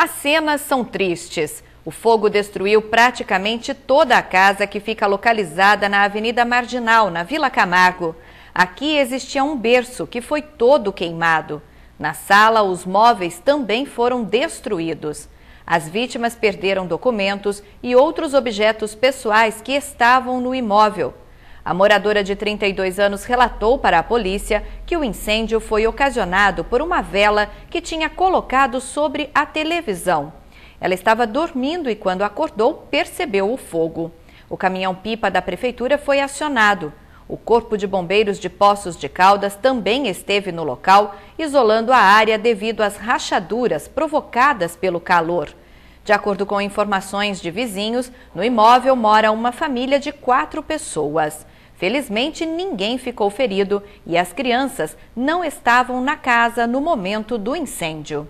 As cenas são tristes. O fogo destruiu praticamente toda a casa que fica localizada na Avenida Marginal, na Vila Camargo. Aqui existia um berço que foi todo queimado. Na sala, os móveis também foram destruídos. As vítimas perderam documentos e outros objetos pessoais que estavam no imóvel. A moradora de 32 anos relatou para a polícia que o incêndio foi ocasionado por uma vela que tinha colocado sobre a televisão. Ela estava dormindo e, quando acordou, percebeu o fogo. O caminhão-pipa da prefeitura foi acionado. O Corpo de Bombeiros de Poços de Caldas também esteve no local, isolando a área devido às rachaduras provocadas pelo calor. De acordo com informações de vizinhos, no imóvel mora uma família de quatro pessoas. Felizmente, ninguém ficou ferido e as crianças não estavam na casa no momento do incêndio.